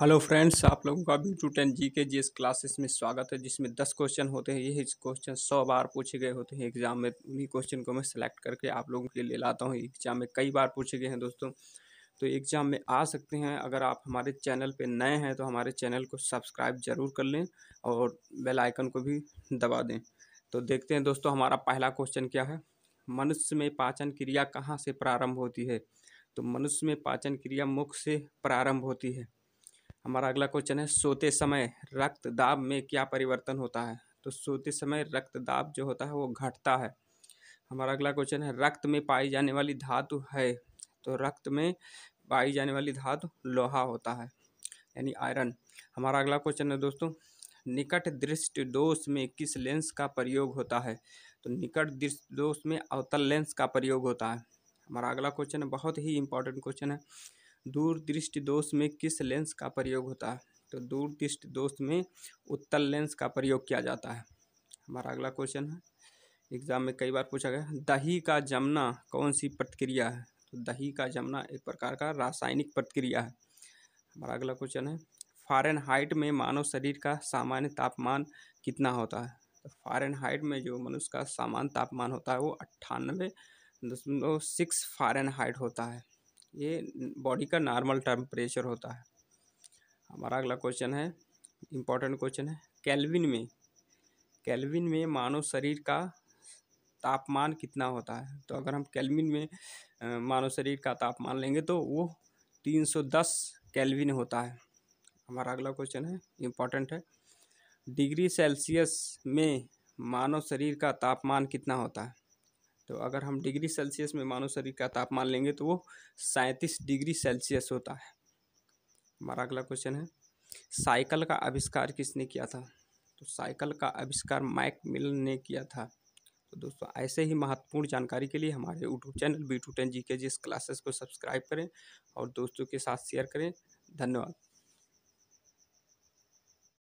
hello friends आप लोगों का बी टू टेन जी के जी एस क्लासेस में स्वागत है जिसमें दस क्वेश्चन होते हैं यही क्वेश्चन सौ बार पूछे गए होते हैं एग्जाम में उन्हीं क्वेश्चन को मैं सेलेक्ट करके आप लोगों के लिए लाता हूँ एग्जाम में कई बार पूछे गए हैं दोस्तों तो एग्ज़ाम में आ सकते हैं अगर आप हमारे चैनल पर नए हैं तो हमारे चैनल को सब्सक्राइब जरूर कर लें और बेलाइकन को भी दबा दें तो देखते हैं दोस्तों हमारा पहला क्वेश्चन क्या है मनुष्य में पाचन क्रिया कहाँ से प्रारंभ होती है तो मनुष्य में पाचन क्रिया मुख से प्रारंभ होती है हमारा अगला क्वेश्चन है सोते समय रक्त दाब में क्या परिवर्तन होता है तो सोते समय रक्त दाब जो होता है वो घटता है हमारा अगला क्वेश्चन है रक्त में पाई जाने वाली धातु है तो रक्त में पाई जाने वाली धातु लोहा होता है यानी आयरन हमारा अगला क्वेश्चन है दोस्तों निकट दृष्टि दोष में किस लेंस का प्रयोग होता है तो निकट दृष्टि दोष में अवतल लेंस का प्रयोग होता है हमारा अगला क्वेश्चन बहुत ही इंपॉर्टेंट क्वेश्चन है दूरदृष्टि दोष में किस लेंस का प्रयोग होता है तो दूरदृष्टि दोष में उत्तल लेंस का प्रयोग किया जाता है हमारा अगला क्वेश्चन है एग्जाम में कई बार पूछा गया दही का जमना कौन सी प्रतिक्रिया है तो दही का जमना एक प्रकार का रासायनिक प्रतिक्रिया है हमारा अगला क्वेश्चन है फारेन हाइट में मानव शरीर का सामान्य तापमान कितना होता है तो फारेन हाइट में जो मनुष्य का सामान्य तापमान होता है वो अट्ठानबे दशमलव सिक्स फारेन हाइट होता है ये बॉडी का नॉर्मल टेम्परेचर होता है हमारा अगला क्वेश्चन है इम्पॉर्टेंट क्वेश्चन है कैलविन में कैलविन में मानव शरीर का तापमान कितना होता है तो अगर हम कैलविन में मानव शरीर का तापमान लेंगे तो वो 310 कैलविन होता है हमारा अगला क्वेश्चन है इम्पॉर्टेंट है डिग्री सेल्सियस में मानव शरीर का तापमान कितना होता है तो अगर हम डिग्री सेल्सियस में मानव शरीर का तापमान लेंगे तो वो सैंतीस डिग्री सेल्सियस होता है हमारा अगला क्वेश्चन है साइकिल का आविष्कार किसने किया था तो साइकिल का आविष्कार माइक मिलन ने किया था तो दोस्तों ऐसे ही महत्वपूर्ण जानकारी के लिए हमारे YouTube channel B two ten G के जिस क्लासेस को सब्सक्राइब करें और दोस्तों के साथ शेयर करें धन्यवाद